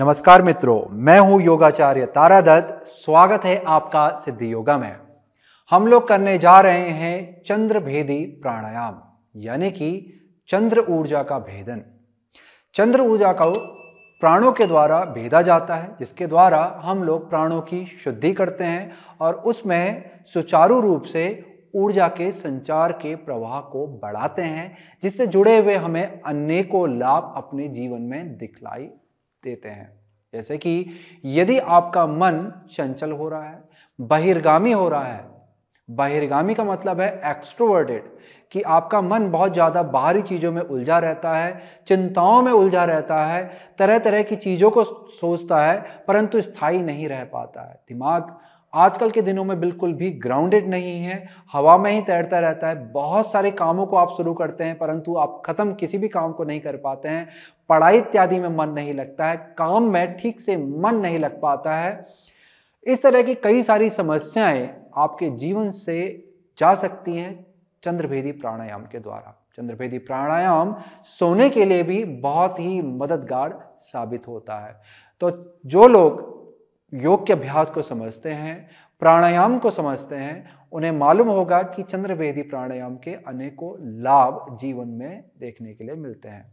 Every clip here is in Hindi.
नमस्कार मित्रों मैं हूं योगाचार्य तारा दत्त स्वागत है आपका सिद्धि योगा में हम लोग करने जा रहे हैं चंद्र भेदी प्राणायाम यानी कि चंद्र ऊर्जा का भेदन चंद्र ऊर्जा का प्राणों के द्वारा भेदा जाता है जिसके द्वारा हम लोग प्राणों की शुद्धि करते हैं और उसमें सुचारू रूप से ऊर्जा के संचार के प्रवाह को बढ़ाते हैं जिससे जुड़े हुए हमें अनेकों लाभ अपने जीवन में दिखलाई देते हैं जैसे कि यदि आपका मन चंचल हो रहा है बहिर्गामी हो रहा है बहिर्गामी का मतलब है एक्सट्रोवर्टेड कि आपका मन बहुत ज़्यादा बाहरी चीज़ों में उलझा रहता है चिंताओं में उलझा रहता है तरह तरह की चीज़ों को सोचता है परंतु स्थायी नहीं रह पाता है दिमाग आजकल के दिनों में बिल्कुल भी ग्राउंडेड नहीं है हवा में ही तैरता रहता है बहुत सारे कामों को आप शुरू करते हैं परंतु आप ख़त्म किसी भी काम को नहीं कर पाते हैं पढ़ाई इत्यादि में मन नहीं लगता है काम में ठीक से मन नहीं लग पाता है इस तरह की कई सारी समस्याएं आपके जीवन से जा सकती हैं चंद्रभेदी प्राणायाम के द्वारा चंद्रभेदी प्राणायाम सोने के लिए भी बहुत ही मददगार साबित होता है तो जो लोग योग के अभ्यास को समझते हैं प्राणायाम को समझते हैं उन्हें मालूम होगा कि चंद्रवेदी प्राणायाम के अनेकों लाभ जीवन में देखने के लिए मिलते हैं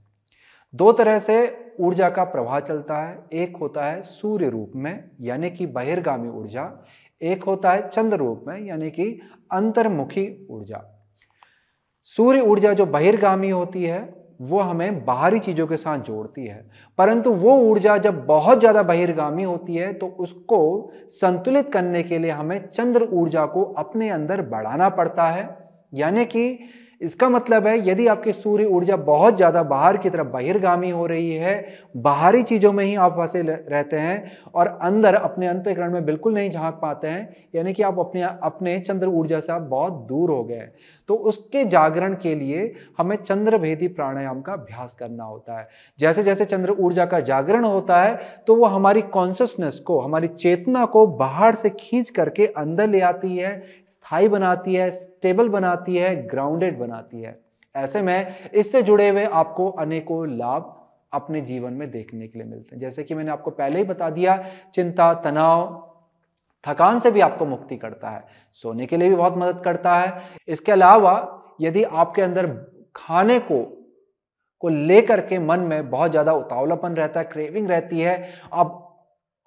दो तरह से ऊर्जा का प्रवाह चलता है एक होता है सूर्य रूप में यानी कि बहिर्गामी ऊर्जा एक होता है चंद्र रूप में यानी कि अंतर्मुखी ऊर्जा सूर्य ऊर्जा जो बहिर्गामी होती है वो हमें बाहरी चीज़ों के साथ जोड़ती है परंतु वो ऊर्जा जब बहुत ज़्यादा बहिर्गामी होती है तो उसको संतुलित करने के लिए हमें चंद्र ऊर्जा को अपने अंदर बढ़ाना पड़ता है यानी कि इसका मतलब है यदि आपकी सूर्य ऊर्जा बहुत ज़्यादा बाहर की तरफ बहिर्गामी हो रही है बाहरी चीज़ों में ही आप फंसे रहते हैं और अंदर अपने अंतकरण में बिल्कुल नहीं झांक पाते हैं यानी कि आप अपने अपने चंद्र ऊर्जा से आप बहुत दूर हो गए तो उसके जागरण के लिए हमें चंद्रभेदी प्राणायाम का अभ्यास करना होता है जैसे जैसे चंद्र ऊर्जा का जागरण होता है तो वो हमारी कॉन्सियसनेस को हमारी चेतना को बाहर से खींच करके अंदर ले आती है स्थाई बनाती है स्टेबल बनाती है ग्राउंडेड बनाती है ऐसे में इससे जुड़े हुए आपको अनेकों लाभ अपने जीवन में देखने के लिए मिलते हैं जैसे कि मैंने आपको पहले ही बता दिया चिंता तनाव थकान से भी आपको मुक्ति करता है सोने के लिए भी बहुत मदद करता है इसके अलावा यदि आपके अंदर खाने को को लेकर के मन में बहुत ज़्यादा उतावलापन रहता है क्रेविंग रहती है आप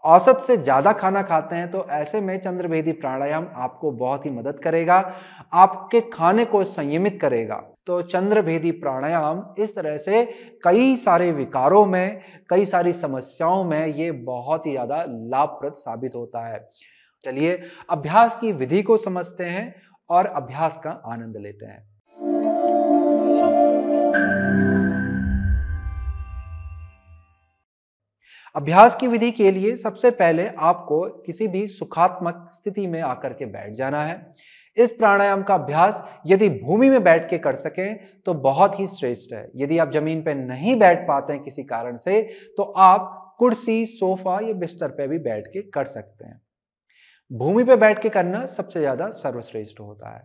औसत से ज़्यादा खाना खाते हैं तो ऐसे में चंद्रभेदी प्राणायाम आपको बहुत ही मदद करेगा आपके खाने को संयमित करेगा तो चंद्रभेदी प्राणायाम इस तरह से कई सारे विकारों में कई सारी समस्याओं में ये बहुत ही ज़्यादा लाभप्रद साबित होता है चलिए अभ्यास की विधि को समझते हैं और अभ्यास का आनंद लेते हैं अभ्यास की विधि के लिए सबसे पहले आपको किसी भी सुखात्मक स्थिति में आकर के बैठ जाना है इस प्राणायाम का अभ्यास यदि भूमि में बैठ के कर सकें तो बहुत ही श्रेष्ठ है यदि आप जमीन पर नहीं बैठ पाते हैं किसी कारण से तो आप कुर्सी सोफा या बिस्तर पर भी बैठ के कर सकते हैं भूमि पर बैठ के करना सबसे ज़्यादा सर्वश्रेष्ठ होता है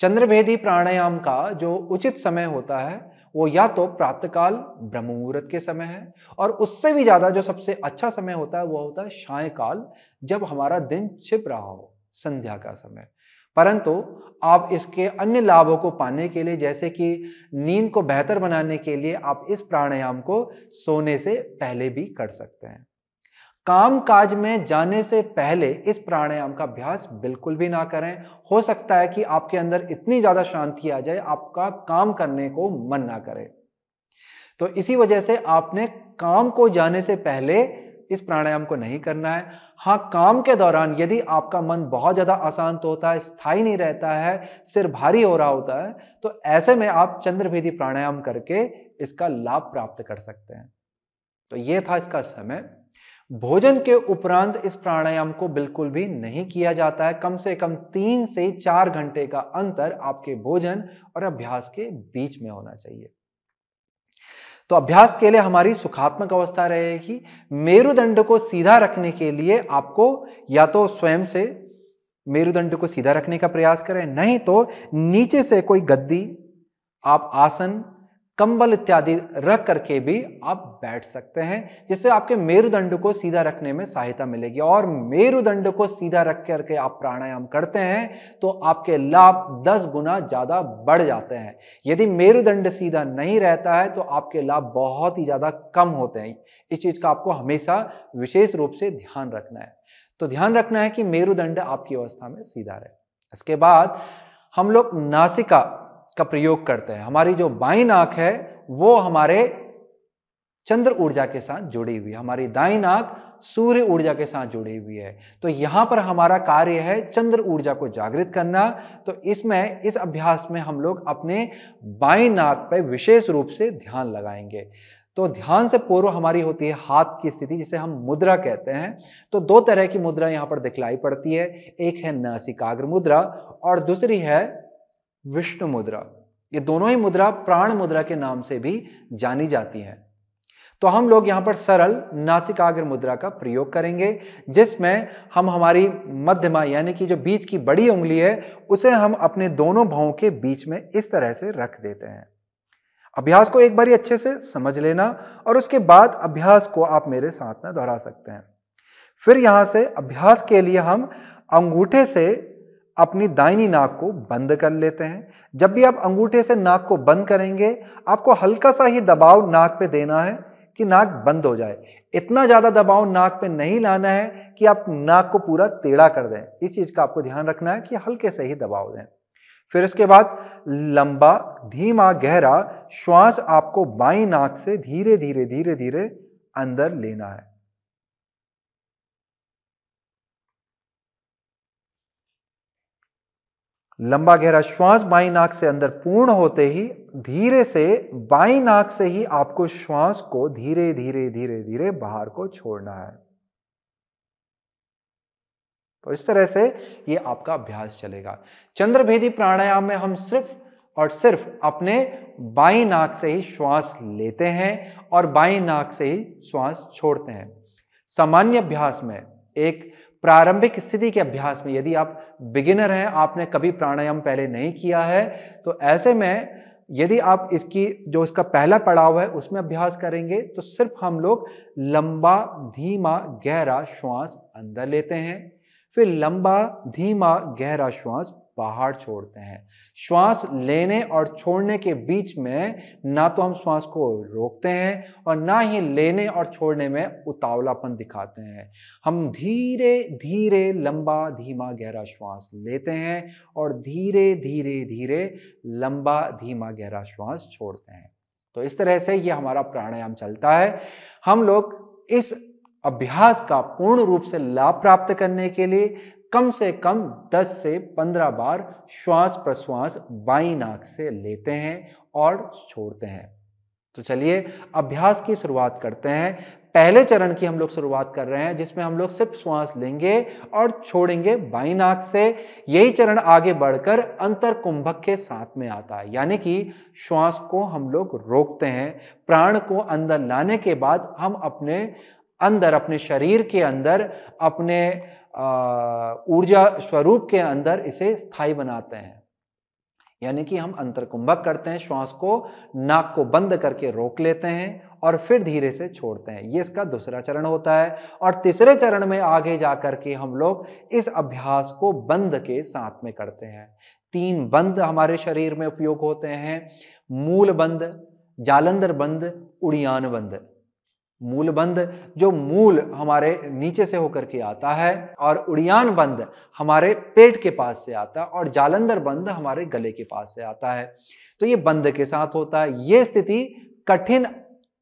चंद्रभेदी प्राणायाम का जो उचित समय होता है वो या तो प्रातःकाल ब्रह्म मुहूर्त के समय है और उससे भी ज़्यादा जो सबसे अच्छा समय होता है वो होता है सायकाल जब हमारा दिन छिप रहा हो संध्या का समय परंतु आप इसके अन्य लाभों को पाने के लिए जैसे कि नींद को बेहतर बनाने के लिए आप इस प्राणायाम को सोने से पहले भी कर सकते हैं काम काज में जाने से पहले इस प्राणायाम का अभ्यास बिल्कुल भी ना करें हो सकता है कि आपके अंदर इतनी ज्यादा शांति आ जाए आपका काम करने को मन ना करे तो इसी वजह से आपने काम को जाने से पहले इस प्राणायाम को नहीं करना है हाँ काम के दौरान यदि आपका मन बहुत ज़्यादा अशांत होता है स्थायी नहीं रहता है सिर भारी हो रहा होता है तो ऐसे में आप चंद्रभेदी प्राणायाम करके इसका लाभ प्राप्त कर सकते हैं तो ये था इसका समय भोजन के उपरांत इस प्राणायाम को बिल्कुल भी नहीं किया जाता है कम से कम तीन से चार घंटे का अंतर आपके भोजन और अभ्यास के बीच में होना चाहिए तो अभ्यास के लिए हमारी सुखात्मक अवस्था रहेगी मेरुदंड को सीधा रखने के लिए आपको या तो स्वयं से मेरुदंड को सीधा रखने का प्रयास करें नहीं तो नीचे से कोई गद्दी आप आसन कंबल इत्यादि रख करके भी आप बैठ सकते हैं जिससे आपके मेरुदंड को सीधा रखने में सहायता मिलेगी और मेरुदंड को सीधा रख करके आप प्राणायाम करते हैं तो आपके लाभ 10 गुना ज़्यादा बढ़ जाते हैं यदि मेरुदंड सीधा नहीं रहता है तो आपके लाभ बहुत ही ज़्यादा कम होते हैं इस चीज़ का आपको हमेशा विशेष रूप से ध्यान रखना है तो ध्यान रखना है कि मेरुदंड आपकी अवस्था में सीधा रहे इसके बाद हम लोग नासिका का प्रयोग करते हैं हमारी जो बाई नाक है वो हमारे चंद्र ऊर्जा के साथ जुड़ी हुई है हमारी दाई नाक सूर्य ऊर्जा के साथ जुड़ी हुई है तो यहां पर हमारा कार्य है चंद्र ऊर्जा को जागृत करना तो इसमें इस अभ्यास में हम लोग अपने बाई नाक पर विशेष रूप से ध्यान लगाएंगे तो ध्यान से पूर्व हमारी होती है हाथ की स्थिति जिसे हम मुद्रा कहते हैं तो दो तरह की मुद्रा यहां पर दिखलाई पड़ती है एक है नसिकाग्र मुद्रा और दूसरी है विष्णु मुद्रा ये दोनों ही मुद्रा प्राण मुद्रा के नाम से भी जानी जाती है तो हम लोग यहाँ पर सरल नासिकाग्र मुद्रा का प्रयोग करेंगे जिसमें हम हमारी मध्यमा यानी कि जो बीच की बड़ी उंगली है उसे हम अपने दोनों भावों के बीच में इस तरह से रख देते हैं अभ्यास को एक बार अच्छे से समझ लेना और उसके बाद अभ्यास को आप मेरे साथ में दोहरा सकते हैं फिर यहां से अभ्यास के लिए हम अंगूठे से अपनी दाइनी नाक को बंद कर लेते हैं जब भी आप अंगूठे से नाक को बंद करेंगे आपको हल्का सा ही दबाव नाक पे देना है कि नाक बंद हो जाए इतना ज़्यादा दबाव नाक पे नहीं लाना है कि आप नाक को पूरा टेढ़ा कर दें इस चीज़ का आपको ध्यान रखना है कि हल्के से ही दबाव दें फिर उसके बाद लंबा धीमा गहरा श्वास आपको बाई नाक से धीरे धीरे धीरे धीरे अंदर लेना है लंबा गहरा श्वास बाई नाक से अंदर पूर्ण होते ही धीरे से बाई नाक से ही आपको श्वास को धीरे धीरे धीरे धीरे बाहर को छोड़ना है तो इस तरह से ये आपका अभ्यास चलेगा चंद्रभेदी प्राणायाम में हम सिर्फ और सिर्फ अपने बाई नाक से ही श्वास लेते हैं और बाई नाक से ही श्वास छोड़ते हैं सामान्य अभ्यास में एक प्रारंभिक स्थिति के अभ्यास में यदि आप बिगिनर हैं आपने कभी प्राणायाम पहले नहीं किया है तो ऐसे में यदि आप इसकी जो इसका पहला पड़ाव है उसमें अभ्यास करेंगे तो सिर्फ हम लोग लंबा धीमा गहरा श्वास अंदर लेते हैं फिर लंबा धीमा गहरा श्वास बाहर छोड़ते हैं श्वास लेने और छोड़ने के बीच में ना तो हम श्वास को रोकते हैं और ना ही लेने और छोड़ने में उतावलापन दिखाते हैं हम धीरे धीरे लंबा धीमा गहरा श्वास लेते हैं और धीरे धीरे धीरे लंबा धीमा गहरा श्वास छोड़ते हैं तो इस तरह से ये हमारा प्राणायाम चलता है हम लोग इस अभ्यास का पूर्ण रूप से लाभ प्राप्त करने के लिए कम से कम 10 से 15 बार श्वास प्रश्वास बाई नाक से लेते हैं और छोड़ते हैं तो चलिए अभ्यास की शुरुआत करते हैं पहले चरण की हम लोग शुरुआत कर रहे हैं जिसमें हम लोग सिर्फ श्वास लेंगे और छोड़ेंगे बाई नाक से यही चरण आगे बढ़कर अंतर कुंभक के साथ में आता है यानी कि श्वास को हम लोग रोकते हैं प्राण को अंदर लाने के बाद हम अपने अंदर अपने शरीर के अंदर अपने ऊर्जा स्वरूप के अंदर इसे स्थायी बनाते हैं यानी कि हम अंतर कुंभक करते हैं श्वास को नाक को बंद करके रोक लेते हैं और फिर धीरे से छोड़ते हैं ये इसका दूसरा चरण होता है और तीसरे चरण में आगे जा कर के हम लोग इस अभ्यास को बंद के साथ में करते हैं तीन बंद हमारे शरीर में उपयोग होते हैं मूल बंद जालंधर बंद उड़ियान बंद मूलबंद जो मूल हमारे नीचे से होकर के आता है और उड़ियान बंद हमारे पेट के पास से आता है और जालंधर बंद हमारे गले के पास से आता है तो ये बंद के साथ होता है ये स्थिति कठिन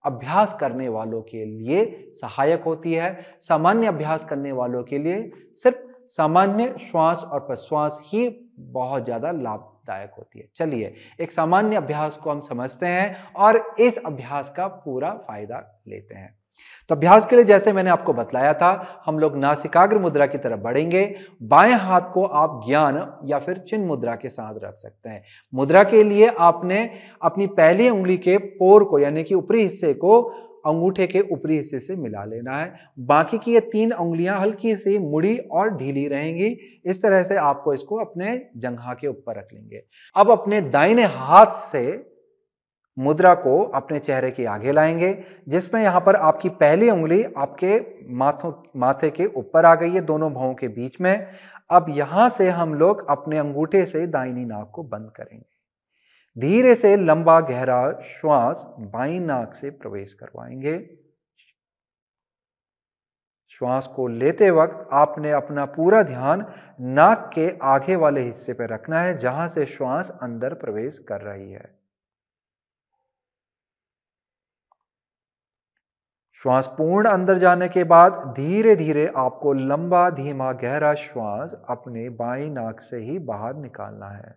अभ्यास करने वालों के लिए सहायक होती है सामान्य अभ्यास करने वालों के लिए सिर्फ सामान्य श्वास और प्रश्वास ही बहुत ज़्यादा लाभ दायक होती है चलिए एक सामान्य अभ्यास को हम समझते हैं और इस अभ्यास का पूरा फायदा लेते हैं तो अभ्यास के लिए जैसे मैंने आपको बतलाया था हम लोग नासिकाग्र मुद्रा की तरफ बढ़ेंगे बाएं हाथ को आप ज्ञान या फिर चिन्ह मुद्रा के साथ रख सकते हैं मुद्रा के लिए आपने अपनी पहली उंगली के पोर को यानी कि ऊपरी हिस्से को अंगूठे के ऊपरी हिस्से से मिला लेना है बाकी की ये तीन उंगलियां हल्की सी मुड़ी और ढीली रहेंगी इस तरह से आपको इसको अपने जंघा के ऊपर रख लेंगे अब अपने दाहिने हाथ से मुद्रा को अपने चेहरे के आगे लाएंगे जिसमें यहाँ पर आपकी पहली उंगली आपके माथों माथे के ऊपर आ गई है दोनों भावों के बीच में अब यहाँ से हम लोग अपने अंगूठे से दाइनी नाक को बंद करेंगे धीरे से लंबा गहरा श्वास बाई नाक से प्रवेश करवाएंगे श्वास को लेते वक्त आपने अपना पूरा ध्यान नाक के आगे वाले हिस्से पर रखना है जहां से श्वास अंदर प्रवेश कर रही है श्वास पूर्ण अंदर जाने के बाद धीरे धीरे आपको लंबा धीमा गहरा श्वास अपने बाई नाक से ही बाहर निकालना है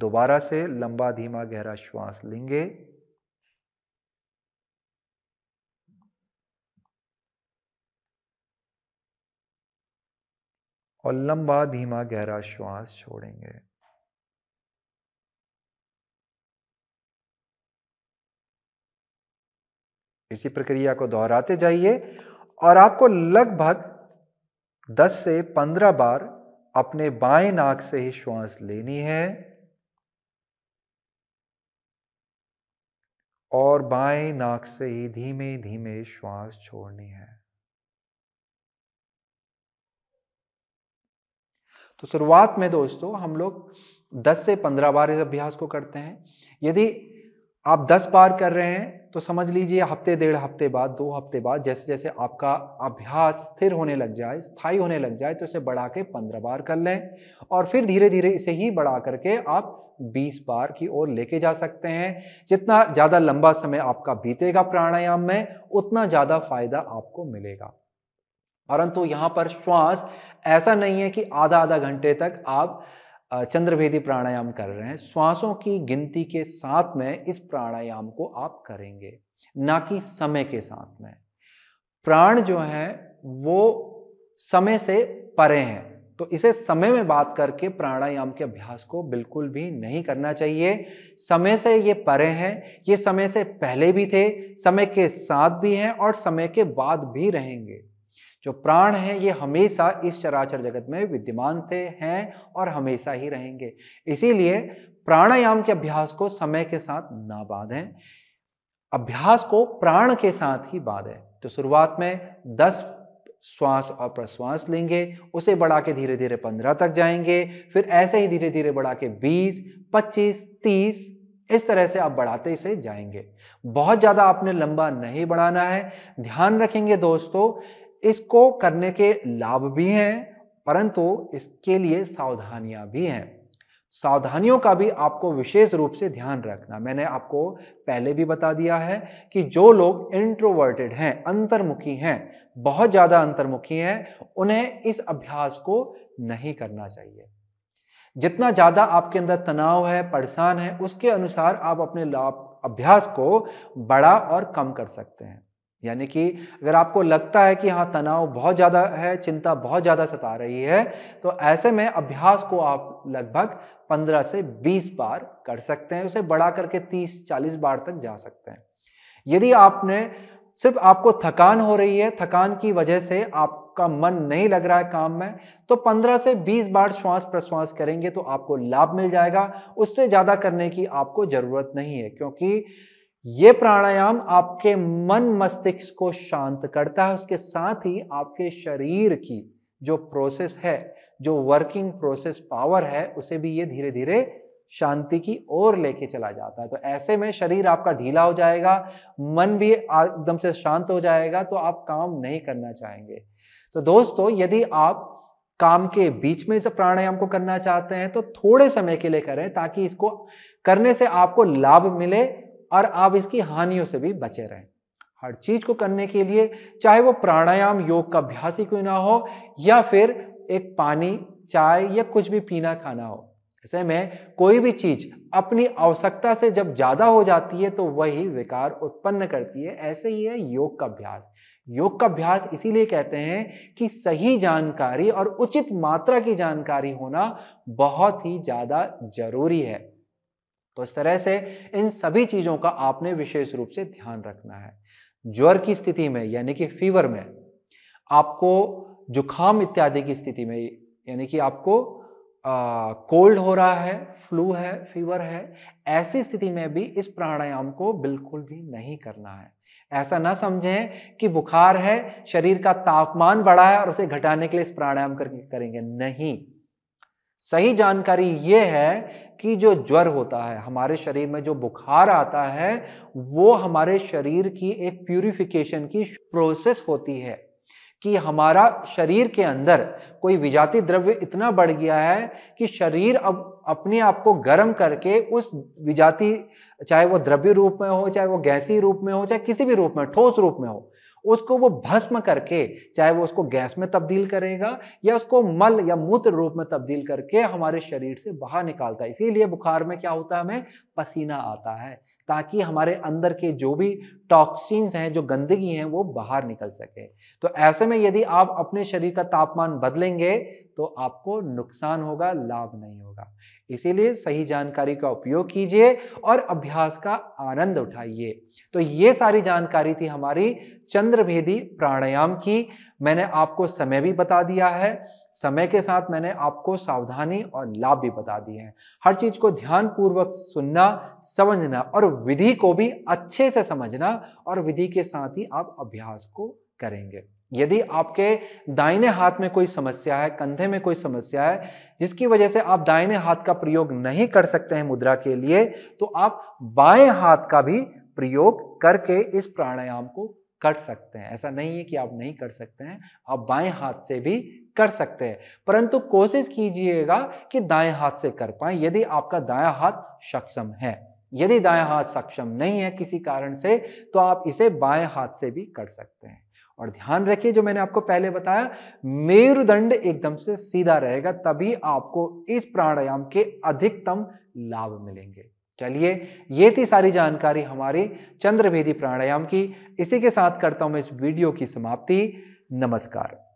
दोबारा से लंबा धीमा गहरा श्वास लेंगे और लंबा धीमा गहरा श्वास छोड़ेंगे इसी प्रक्रिया को दोहराते जाइए और आपको लगभग 10 से 15 बार अपने बाएं नाक से ही श्वास लेनी है और बाएं नाक से ही धीमे धीमे श्वास छोड़नी है तो शुरुआत में दोस्तों हम लोग 10 से 15 बार इस अभ्यास को करते हैं यदि आप 10 बार कर रहे हैं तो समझ लीजिए हफ्ते डेढ़ हफ्ते बाद दो हफ्ते बाद जैसे जैसे आपका अभ्यास स्थिर होने लग जाए स्थायी होने लग जाए तो इसे बढ़ा के पंद्रह बार कर लें और फिर धीरे धीरे इसे ही बढ़ा करके आप 20 बार की ओर लेके जा सकते हैं जितना ज़्यादा लंबा समय आपका बीतेगा प्राणायाम में उतना ज़्यादा फायदा आपको मिलेगा परंतु यहाँ पर श्वास ऐसा नहीं है कि आधा आधा घंटे तक आप चंद्रभेदी प्राणायाम कर रहे हैं श्वासों की गिनती के साथ में इस प्राणायाम को आप करेंगे ना कि समय के साथ में प्राण जो है वो समय से परे हैं तो इसे समय में बात करके प्राणायाम के अभ्यास को बिल्कुल भी नहीं करना चाहिए समय से ये परे हैं ये समय से पहले भी थे समय के साथ भी हैं और समय के बाद भी रहेंगे जो प्राण हैं ये हमेशा इस चराचर जगत में विद्यमान थे हैं और हमेशा ही रहेंगे इसीलिए प्राणायाम के अभ्यास को समय के साथ ना बाधें अभ्यास को प्राण के साथ ही बांधें तो शुरुआत में 10 श्वास और प्रश्वास लेंगे उसे बढ़ा के धीरे धीरे 15 तक जाएंगे फिर ऐसे ही धीरे धीरे बढ़ा के 20, 25, 30 इस तरह से आप बढ़ाते से जाएंगे बहुत ज़्यादा आपने लंबा नहीं बढ़ाना है ध्यान रखेंगे दोस्तों इसको करने के लाभ भी हैं परंतु इसके लिए सावधानियां भी हैं सावधानियों का भी आपको विशेष रूप से ध्यान रखना मैंने आपको पहले भी बता दिया है कि जो लोग इंट्रोवर्टेड हैं अंतर्मुखी हैं बहुत ज़्यादा अंतर्मुखी हैं उन्हें इस अभ्यास को नहीं करना चाहिए जितना ज़्यादा आपके अंदर तनाव है परेशान है उसके अनुसार आप अपने लाभ अभ्यास को बड़ा और कम कर सकते हैं यानी कि अगर आपको लगता है कि हाँ तनाव बहुत ज़्यादा है चिंता बहुत ज़्यादा सता रही है तो ऐसे में अभ्यास को आप लगभग 15 से 20 बार कर सकते हैं उसे बढ़ा करके 30-40 बार तक जा सकते हैं यदि आपने सिर्फ आपको थकान हो रही है थकान की वजह से आपका मन नहीं लग रहा है काम में तो 15 से 20 बार श्वास प्रश्वास करेंगे तो आपको लाभ मिल जाएगा उससे ज़्यादा करने की आपको ज़रूरत नहीं है क्योंकि ये प्राणायाम आपके मन मस्तिष्क को शांत करता है उसके साथ ही आपके शरीर की जो प्रोसेस है जो वर्किंग प्रोसेस पावर है उसे भी ये धीरे धीरे शांति की ओर लेके चला जाता है तो ऐसे में शरीर आपका ढीला हो जाएगा मन भी एकदम से शांत हो जाएगा तो आप काम नहीं करना चाहेंगे तो दोस्तों यदि आप काम के बीच में इस प्राणायाम को करना चाहते हैं तो थोड़े समय के लिए करें ताकि इसको करने से आपको लाभ मिले और आप इसकी हानियों से भी बचे रहें हर चीज को करने के लिए चाहे वो प्राणायाम योग का अभ्यास ही क्यों ना हो या फिर एक पानी चाय या कुछ भी पीना खाना हो ऐसे में कोई भी चीज अपनी आवश्यकता से जब ज्यादा हो जाती है तो वही विकार उत्पन्न करती है ऐसे ही है योग का अभ्यास योग का अभ्यास इसीलिए कहते हैं कि सही जानकारी और उचित मात्रा की जानकारी होना बहुत ही ज्यादा जरूरी है तो इस तरह से इन सभी चीज़ों का आपने विशेष रूप से ध्यान रखना है ज्वर की स्थिति में यानी कि फीवर में आपको जुखाम इत्यादि की स्थिति में यानी कि आपको कोल्ड हो रहा है फ्लू है फीवर है ऐसी स्थिति में भी इस प्राणायाम को बिल्कुल भी नहीं करना है ऐसा ना समझें कि बुखार है शरीर का तापमान बढ़ा है और उसे घटाने के लिए इस प्राणायाम करेंगे नहीं सही जानकारी ये है कि जो ज्वर होता है हमारे शरीर में जो बुखार आता है वो हमारे शरीर की एक प्यूरिफिकेशन की प्रोसेस होती है कि हमारा शरीर के अंदर कोई विजाति द्रव्य इतना बढ़ गया है कि शरीर अब अपने आप को गर्म करके उस विजाति चाहे वो द्रव्य रूप में हो चाहे वो गैसी रूप में हो चाहे किसी भी रूप में ठोस रूप में हो उसको वो भस्म करके चाहे वो उसको गैस में तब्दील करेगा या उसको मल या मूत्र रूप में तब्दील करके हमारे शरीर से बाहर निकालता है इसीलिए बुखार में क्या होता है हमें पसीना आता है ताकि हमारे अंदर के जो भी टॉक्सिन्स हैं जो गंदगी हैं वो बाहर निकल सके तो ऐसे में यदि आप अपने शरीर का तापमान बदलेंगे तो आपको नुकसान होगा लाभ नहीं होगा इसीलिए सही जानकारी का उपयोग कीजिए और अभ्यास का आनंद उठाइए तो ये सारी जानकारी थी हमारी चंद्रभेदी प्राणायाम की मैंने आपको समय भी बता दिया है समय के साथ मैंने आपको सावधानी और लाभ भी बता दिए हैं हर चीज को ध्यान पूर्वक सुनना समझना और विधि को भी अच्छे से समझना और विधि के साथ ही आप अभ्यास को करेंगे यदि आपके दाहिने हाथ में कोई समस्या है कंधे में कोई समस्या है जिसकी वजह से आप दाहिने हाथ का प्रयोग नहीं कर सकते हैं मुद्रा के लिए तो आप बाएं हाथ का भी प्रयोग करके इस प्राणायाम को कर सकते हैं ऐसा नहीं है कि आप नहीं कर सकते हैं आप बाएं हाथ से भी कर सकते हैं परंतु कोशिश कीजिएगा कि दाएं हाथ से कर पाएं यदि आपका दाया हाथ सक्षम है यदि दाया हाथ सक्षम नहीं है किसी कारण से तो आप इसे बाएं हाथ से भी कर सकते हैं और ध्यान रखिए जो मैंने आपको पहले बताया मेरुदंड एकदम से सीधा रहेगा तभी आपको इस प्राणायाम के अधिकतम लाभ मिलेंगे चलिए ये थी सारी जानकारी हमारी चंद्रभेदी प्राणायाम की इसी के साथ करता हूं मैं इस वीडियो की समाप्ति नमस्कार